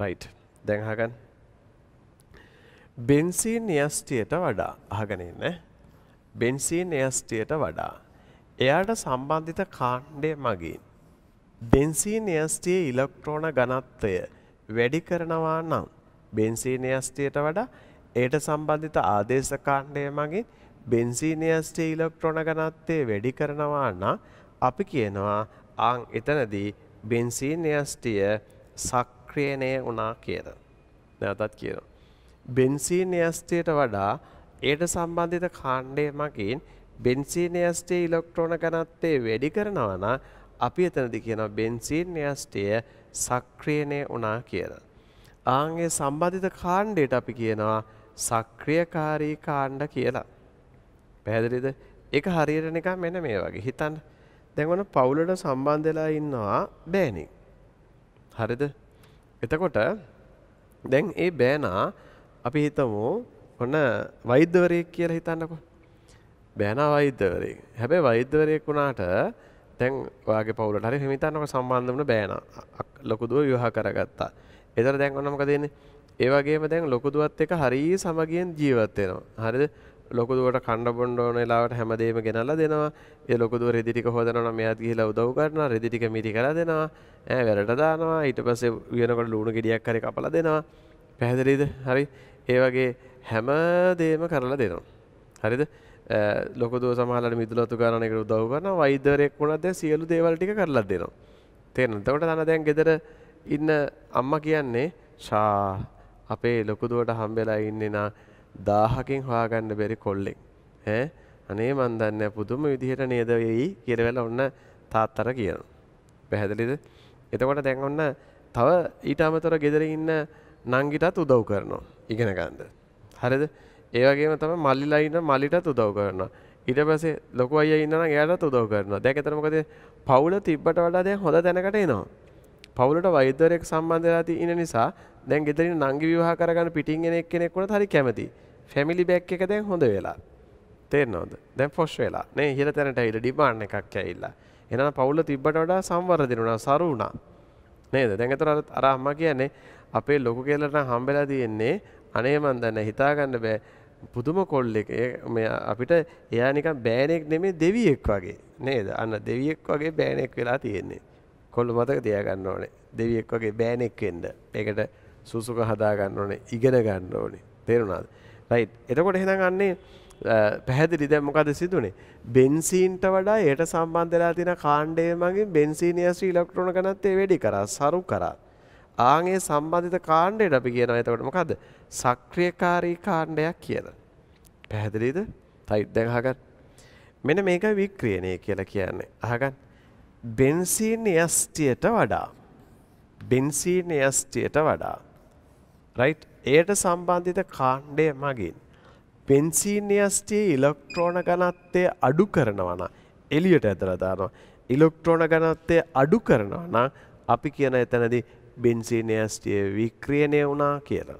Right දැන් අහගන්න. බෙන්සීන් යස්ටියට වඩා අහගෙන ඉන්න. බෙන්සීන් යස්ටියට වඩා එයාට සම්බන්ධිත කාණ්ඩය මගින් බෙන්සීන් යස්ටියේ ඉලෙක්ට්‍රෝන ඝනත්වය වැඩි කරනවා නම් බෙන්සීන් යස්ටියට වඩා ඒට සම්බන්ධිත ආදේශ කාණ්ඩය මගින් බෙන්සීන් යස්ටියේ ඉලෙක්ට්‍රෝන ඝනත්වය වැඩි කරනවා නම් අපි කියනවා ආන් එතනදී බෙන්සීන් යස්ටිය සක් ක්‍රේණය වනා කියන. නැවතත් කියන. බෙන්සීන් යස්ටයට වඩා ඒට සම්බන්ධිත කාණ්ඩය මකින් බෙන්සීන් යස්ටේ ඉලොක්ට්‍රෝන ගනත්තේ වැඩි කරනවන අපි එතනදි කියන බෙන්සීන් යස්ටය සක්‍රියණය වනා කියන. ආන්ගේ සම්බන්ධිත කාණ්ඩයට අපි කියනවා සක්‍රියකාරී කාණ්ඩ කියලා. පැහැදිලිද එක හරියට එක මෙන මේ වගේ හිතන් දැන්වන පවුලට සම්බන්ධලා ඉන්නවා බෑනික්. හරිද එතකොට දැන් ඒ බෑනා අපි හිතමු ඔන්න වෛද්‍යවරයෙක් කියලා හිතන්නකෝ. බෑනා වෛද්‍යවරයෙක්. හැබැයි වෛද්‍යවරයෙක් වුණාට දැන් ඔයාගේ පවුලට හරි හිමිතන්නක සම්බන්ධ වුණ බෑනා ලොකු දුව විවාහ කරගත්තා. ඒතර දැන් ඔන්න මොකද වෙන්නේ? ඒ වගේම දැන් ලොකු දුවත් එක හරිය සමගියෙන් ජීවත් වෙනවා. හරිද? ලොකුදුවට කණ්ඩ බොණ්ඩ ඕන වෙලාවට හැමදේම ගෙනල්ලා දෙනවා. ඒ ලොකුදුව රෙදි ටික හොදනවා නම් මෙයාත් ගිහිලා උදව් කරනවා. රෙදි ටික මිටි කරලා දෙනවා. ඈ වැලට දානවා. ඊට පස්සේ උයනකොට ලුණු ගෙඩියක් හරි කපලා දෙනවා. පැහැදිලිද? හරි. ඒ වගේ හැමදේම කරලා දෙනවා. හරිද? ලොකදුව සමහරවිට මිදුලතු ගන්න එකට උදව් කරනවා. වෛද්‍යවරයෙක් වුණත් දැන් සියලු දේවල් ටික කරලා දෙනවා. තේරෙනවද? එතකොට තමයි දැන් ගෙදර ඉන්න අම්මා කියන්නේ ෂා අපේ ලොකුදුවට හම්බෙලා ඉන්නේ නා දාහකින් හොයාගන්න බැරි කොල්ලෙක් ඈ අනේ මන් දන්නේ පුදුම විදිහට නේද වෙයි කියලා ඔන්න තාත්තට කියනවා. පැහැදිලිද? එතකොට දැන් ඔන්න තව ඊට අමතර ගෙදර ඉන්න නංගිටත් උදව් කරනවා ඉගෙන ගන්න. හරිද? ඒ වගේම තමයි මල්ලිලා ඉන්න මල්ලිටත් උදව් කරනවා. ඊට පස්සේ ලොකු අයියා ඉන්නා නම් එයාටත් උදව් කරනවා. දැන් එතන මොකද? පවුල තිබ්බට වඩා දැන් හොඳ තැනකට එනවා. පවුලට වෛද්‍යවරයෙක් සම්බන්ධ වෙලා තියෙන නිසා දැන් ගෙදරින් නංගි විවාහ කරගන්න පිටින් එන එක්කෙනෙක් වුණත් හරි කැමතියි. ෆැමිලි බැක් එක දැන් හොඳ වෙලා තේරනෝද දැන් පොස් වෙලා නේ හිර තැනට ඇවිල්ලා ඩිමාන්ඩ් එකක් ඇවිල්ලා එහෙනම් පවුල තිබ්බට වඩා සංවර්ධන වුණා සරු වුණා නේද දැන් ඒතර අර අම්මා කියන්නේ අපේ ලොකු කියලා නම් හම්බෙලා තියෙන්නේ අනේ මන් දන්නේ හිතාගන්න බෑ පුදුම කොල්ලෙක් මේ අපිට එයා නිකන් බෑණෙක් නෙමෙයි දෙවියෙක් වගේ නේද අන්න දෙවියෙක් වගේ බෑණෙක් වෙලා තියෙන්නේ කොල්ල මතක තියාගන්න ඕනේ දෙවියෙක් වගේ බෑණෙක් වෙන්න ඒකට සුසුක හදා ගන්න ඕනේ ඉගෙන ගන්න ඕනේ තේරුණාද රයි් එතකොට එහෙනම් අන්නේ පැහැදිලි දැ මොකද සිදුනේ බෙන්සීන්ට වඩා එයට සම්බන්ධලා තින කාණ්ඩය මගේ බෙන්සිීනියස් ඉලක්ට්‍රෝන ගනත්තේ වැඩි කර සරු කරා ආගේ සම්බන්ධිත කාණ්ඩයට අපි කියන ඇතකට මොකද සක්‍රියකාරී කාණ්ඩයක් කියන. පැහැදිලීද තයිත් දැහගත් මෙන මේක වික්‍රියණය කියලා කියන්නේ අහගන් බෙන්සීන් යස්ටියට වඩා බෙන්සීන් යස්ටියට වඩා රයිට් ඒයට සම්බන්ධිත කාණ්ඩය මගින්. පෙන්සිීනියස්ටේ ඉලොක්ට්‍රෝන ගනත්තය අඩු කරනවන එලියට ඇතරදානවා. ඉලොක්ට්‍රෝන ගනත්තය අඩු කරනවන අපි කියන එතනද බෙන්සිීනියස්ටිය වික්‍රියණය වනා කියන.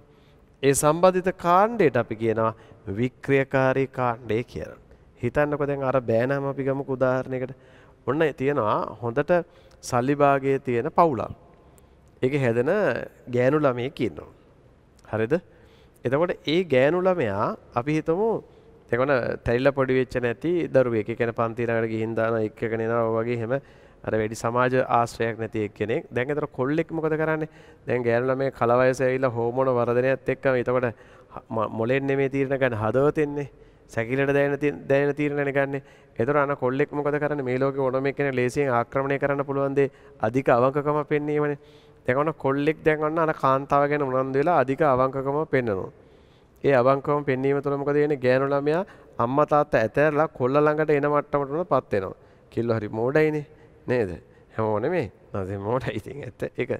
ඒ සම්බධිත කාණ්ඩයට අපි කියනවා වික්‍රියකාරී කාණ්ඩේ කියර. හිතන්නකොදැන් අර බෑනෑම අපිගම කුදාරණයකට ඔන්න තියෙනවා හොඳට සල්ලිභාගේ තියෙන පවුලක්. එක හැදෙන ගෑනු ළමයකින්නවා. හරිද එතකොට ඒ ගෑනු ළමයා අපි හිතමු එකොන තැල්ල පොඩි වෙච්ච නැති දරුවේ එක කෙන පන්තිරකට ගිහින් දාන එක්කගෙන එනවා වගේ හැම අර වැඩි සමාජ ආශ්‍රයක් නැති එක්කෙනෙක් දැන් ඒතර කොල්ලෙක් මොකද කරන්නේ දැන් ගෑනු ළමයේ කලවයස ඇවිල්ලා හෝමෝන වර්ධනයත් එක්කම එතකොට මොලෙන් නෙමේ තීරණ ගන්න හදවතෙන්නේ සැකිලට දැනෙන දැනෙන තීරණනේ ගන්න. ඒතර අන කොල්ලෙක් මොකද කරන්නේ මේ ලෝකේ ඕනම කෙනෙක් ලේසියෙන් ආක්‍රමණය කරන්න පුළුවන් දේ අධික අවංකකම පෙන්නීමනේ. දැගන කොල්ලෙක් දැන්ගන්න අන කාන්තාව ගැන උනන්දු වෙලා අධික අවංකකම පෙන්වනවා. ඒ අවංකකම පෙන්වීම තුළ මොකද වෙන්නේ ගෑනු ළමයා අම්මා තාත්තා ඇතැරලා කොල්ල ළඟට එන මට්ටමට උනපත් වෙනවා. කිල්ලෝ හරි මෝඩයිනේ නේද? හැමෝම නෙමෙයි. නැත්නම් මෝඩයි ඉතින් ඇත්ත ඒක.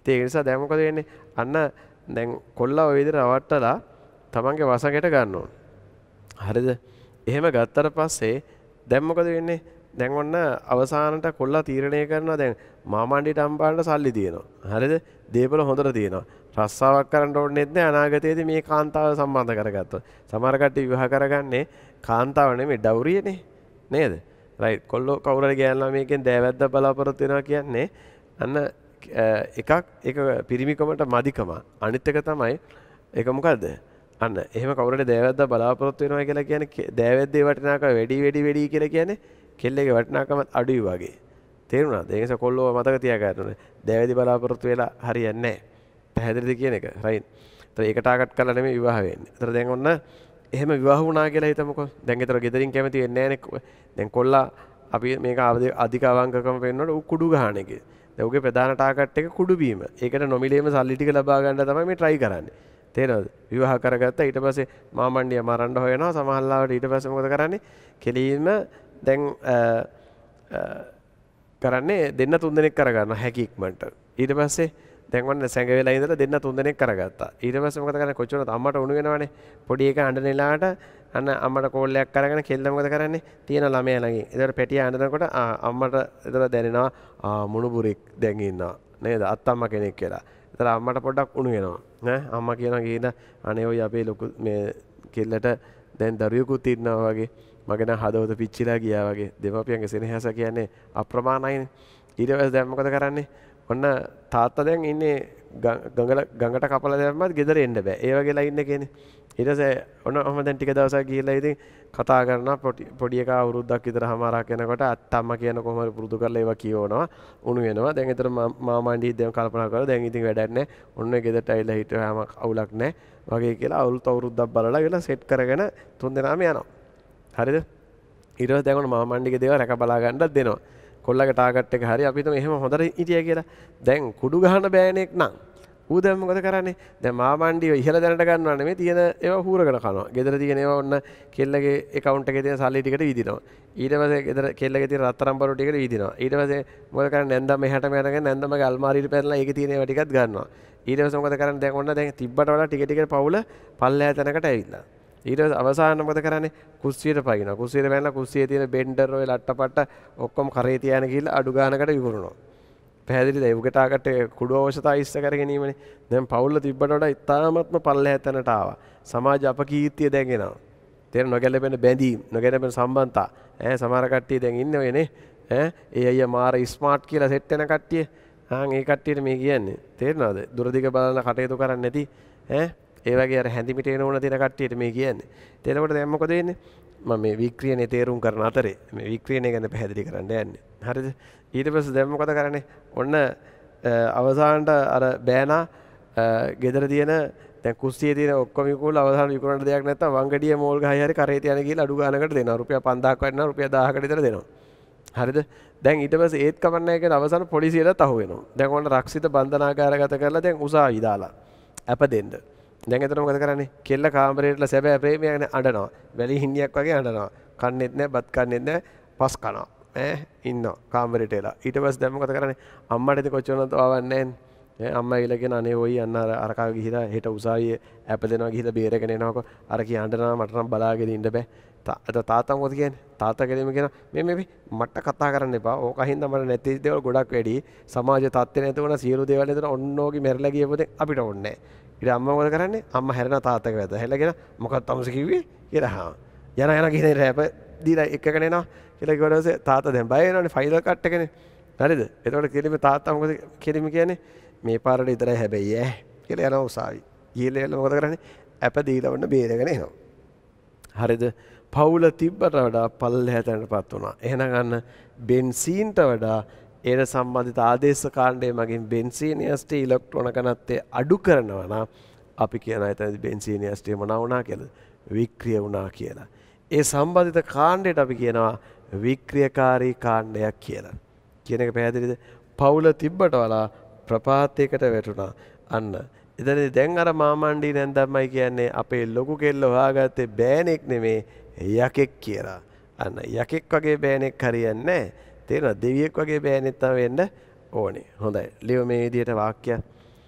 ඉතින් ඒ නිසා දැන් මොකද වෙන්නේ? අන්න දැන් කොල්ලා ওই විදිහට රවට්ටලා තමන්ගේ වසඟයට ගන්නවා. හරිද? එහෙම ගත්තට පස්සේ දැන් මොකද වෙන්නේ? දැන් ඔන්න අවසානට කොල්ලා තීරණය කරනවා දැන් මාමණ්ඩියට අම්බාන්න සල්ලි තියෙනවා. හරිද? දේපල හොඳට තියෙනවා. රස්සාවක් කරන්න ඕනෙත් නෑ අනාගතයේදී මේ කාන්තාව සම්බන්ධ කරගත්තොත්. සමහර කට්ටිය විවාහ කරගන්නේ කාන්තාව නෙමෙයි ඩවුරියනේ. නේද? රයිට්. කොල්ලෝ කවුරු හරි ගෑනලා මේකෙන් දෑවැද්ද බලාපොරොත්තු වෙනවා කියන්නේ අන්න එකක් ඒක පිරිමිකමට මදිකම. අනිත් එක තමයි ඒක මොකද්ද? අන්න එහෙම කවුරුට දෑවැද්ද බලාපොරොත්තු වෙනවා කියලා කියන්නේ දෑවැද්දේ වටිනාකම වැඩි වැඩි වැඩි කියලා කියන්නේ කෙල්ලෙගේ වටනාකමත් අඩුයි වගේ තේරුණා දේස කොල්ලෝ මතක තියාගන්න දැවැදි බලාපොරොත්තු වෙලා හරියන්නේ පැහැදිලිද කියන එක රයින් තර ඒකටාකට් කරලා නෙමෙයි විවාහ වෙන්නේ. තර දැන් ඔන්න එහෙම විවාහ වුණා කියලා හිතමුකෝ. දැන් ඒතර ගෙදරින් කැමති වෙන්නේ නැහැ දැන් කොල්ලා අපි මේක අධික අවංකකම පෙන්වනකොට ඌ කුඩු ගහන එක. දැන් ඌගේ ප්‍රධාන ටාගට් එක කුඩු බීම. ඒකට නොමිලේම සල්ලි ටික ලබා ගන්න තමයි මේ try කරන්නේ. තේරෙනවද විවාහ කරගත්තා ඊට පස්සේ මාමණ්ඩිය මරන්න හොයනවා සමහරවිට ඊට පස්සේ මොකද කරන්නේ කෙලින්ම දැන් කරන්නේ දෙන්න තුන්දෙනෙක් කරගන්න හැකික්මට ඊට පස්සේ දැන්වන්න සැඟවෙලා ඉඳලා දෙන්න තුන්දෙනෙක් කරගත්තා ඊට පස්සේ මොකද කරන්නේ කොච්චරද අම්මට උණු වෙනවනේ පොඩි එක අඬනෙලාට අන්න අම්මට කෝල්ලයක් කරගෙන කෙල්ල මොකද කරන්නේ තියෙන ළමයා ළඟින් ඒතර පැටිය අඬනකොට ආ අම්මට ඒතර දැනෙනවා ආ මුණුබුරෙක් දැන් ඉන්නවා නේද අත්තම්ම කෙනෙක් කියලා ඒතර අම්මට පොඩ්ඩක් උණු වෙනවා නෑ අම්මා කියනවා ගිහින් අනේ ඔය අපේ ලොකු මේ කෙල්ලට දැන් දරුවෙකුත් ඉන්නවා වගේ මගෙන හදවත පිච්චිලා ගියා වගේ දෙමපියන්ගේ සෙනෙහස කියන්නේ අප්‍රමාණයින ඊට පස්සේ දැන් මොකද කරන්නේ ඔන්න තාත්තා දැන් ඉන්නේ ගඟල ගඟට කපලා දැම්මත් ගෙදර එන්න බෑ ඒ වගේලා ඉන්න කෙනෙක් ඊට පස්සේ ඔන්න ඔහම දැන් ටික දවසක් ගිහිල්ලා ඉතින් කතා කරනවා පොඩි එකා අවුරුද්දක් විතර හමාරක් යනකොට අත්තම්ම කියන කොහමද පුරුදු කරලා ඒවා කියවනවා උණු වෙනවා දැන් ඊතර මාමණ්ඩී දැන් කල්පනා කරලා දැන් ඉතින් වැඩක් නැහැ ඔන්න ගෙදරට ඇවිල්ලා හිටවම අවුලක් නැහැ වගේ කියලා අවුරුද්ද අවුරුද්දක් බලලා ගිහලා සෙට් කරගෙන තුන් දෙනාම යනවා හරිද ඉරව දැකුණු මාමණ්ඩික දේව රැක බලාගන්නත් දෙනවා කොල්ලක ටාගට් එක හරි අපිට එහෙම හොඳට හිටිය කියලා දැන් කුඩු ගහන බෑනෙක් නම් ඌ දැන් මොකද කරන්නේ දැන් මාමණ්ඩිය ඉහළ දැනට ගන්නවා නෙමෙයි තියෙන ඒවා හූරගෙන කනවා ගෙදර තියෙන ඒවා ඔන්න කෙල්ලගේ account එකේ තියෙන සල්ලි ටිකට විදිනවා ඊට පස්සේ ගෙදර කෙල්ලගේ තියෙන රත්තරන් බරු ටිකට විදිනවා ඊට පස්සේ මොකද කරන්නේ නැන්දා මෙහාට මෙහාට ගන්නේ නැන්දාමගේ අල්මාරියට පැනලා ඒකේ තියෙන ඒවා ටිකත් ගන්නවා ඊට පස්සේ මොකද කරන්නේ දැන් ඔන්න දැන් තිබ්බට වඩා ටික ටික පවුල පල්ලෑ තැනකට ඇවිල්ලා ඊට අවසාන මොකද කරන්නේ කුස්සියට පයින්න කුස්සියට පැනලා කුස්සියේ තියෙන බෙන්ඩර් ඔය ලට්ටපට්ට ඔක්කොම කරේ තියාන ගිහිල්ලා අඩු ගානකට විකුණනවා පැහැදිලිද ඒකට කුඩු අවශ්‍යතා ඉස්ස කර ගැනීමනේ දැන් පවුල තිබ්බට වඩා ඉතාමත්ම පල්ලෙහා තැනට ආවා සමාජ අපකීර්තිය දැන් එනවා තේර නොගැලපෙන බැඳීම් නොගැලපෙන සම්බන්තා ඈ සමහර කට්ටිය දැන් ඉන්නේ ඔයනේ ඈ ඒ අය මාර ස්මාර්ට් කියලා සෙට් වෙන කට්ටිය ආන් ඒ කට්ටියට මේ කියන්නේ තේරෙනවද දුරදිග බලන කටයුතු කරන්නේ නැති ඈ ඒවගේ හැඳිමිට නවන තින කට්ටියට මේ කියන්න තෙරකට දැම්මකොද වෙන්න ම මේ වික්‍රියන තේරුම් කරන අතරේ මේ වික්‍රියණය ගැන පැහැදිලි කරන්න යන්න හරි ඊට පස දැම්මකොත කරන්නේ ඔන්න අවසාන්ට අර බෑනා ගෙදර තියන කුස්ේ තින ඔක්කොමිකුල් අවහ විකරට දෙයක් නැත වංගඩිය මෝල් හරි කරේ යනගේ අඩු ගනකට දෙන රුපිය පන්දාක් වන්න රුපිය දාහකටතර දෙනවා හරිද දැන් ඉටපස ඒත් කමන්න එක අවසන පොලිසියට තහුවෙනවා දැකොන්න රක්ෂිත බන්ධනාකාරගත කරලා දැන් උසා විදාලා ඇප දෙෙන්ට දැන් එතන මොකද කරන්නේ? කෙල්ල කාමරේටලා සැබෑ ප්‍රේමයගෙන අඬනවා. වැලි හින්නියක් වගේ අඬනවා. කන්නේත් නැහැ, බත් කන්නේත් නැහැ, පස් කනවා. ඈ ඉන්නවා කාමරේට එලා. ඊට පස්සේ දැන් මොකද කරන්නේ? අම්මට ඉතින් කොච්චරවත් ආවන්නේ නැහැ. අම්මා කියලා කියන අනේ ඔයි අන්න අර අරකා ගිහිලා හෙට උසාවියේ ඇප දෙනවා ගිහිලා බේරගෙන එනකොට අර කියන්න නම් මට නම් බලාගෙන ඉන්න බෑ. අද තාතා මොකද කියන්නේ? තාතා කෙලිම කියන මේ මේ මට කතා කරන්න එපා. ඕක හින්දා මට නැති දේවල් ගොඩක් වැඩි. සමාජ තත්ත්වේ නැතුවන සියලු දේවල් නේද ඔන්නෝගේ මෙරලා ගියපොතේ අපිට ඕනේ නැහැ. ඉට අම්ම ගොල කරන්නේ අම්ම හැරෙන තාතක ඇත හෙලගෙන මොකත් අමස කිවේ කියරහා යන යන කියන රැප දීර එක කනෙන කෙලකොටස තාත දැ බයනට ෆයිල් කට්ටකන හරිද එතවට කිරීම තාත්තමකොද කිරීම කියන්නේ මේ පාරට ඉතර හැබැයි ඇ කියල යන උසාවි ඊලල මොකද කරන්නේ ඇප දීලවන්න බේරගෙන නවා. හරිද පවුල තිබ්බට වඩා පල් හැතැනට පත් වුණා. එහෙන ගන්න බෙන්සීන්ට වඩා ඒයට සම්බන්ධිත ආදේශ කාණ්ඩය මගින් බෙන්සීනියස්ට ඉලොක්ට්‍රොන කනත්තේ අඩු කරනවන අපි කියන ඇතැති බෙන්සීනියස්ටේ මනවනා කියල වික්‍රිය වුණා කියලා. ඒ සම්බන්ධිත කාණ්ඩයට අපි කියනවා වික්‍රියකාරී කාණ්ඩයක් කියලා. කියන එක පැහැදිලිද පවුල තිබ්බට වලා ප්‍රපාත්තයකට වැටුණා අන්න. එතන දැන් අර මාමණ්ඩී නැන්දම්මයි කියන්නේ අපේ ලොකු කෙල්ල හාගත්තේ බෑනෙක් නෙමේ යකෙක් කියලා. අන්න යකෙක් වගේ බෑනෙක් හරියන්නේ නෑ. තේරෙනවද දෙවියෙක් වගේ බෑනෙත් වෙන්න ඕනේ හොඳයි ලියෝ මේ විදියට වාක්‍යයක්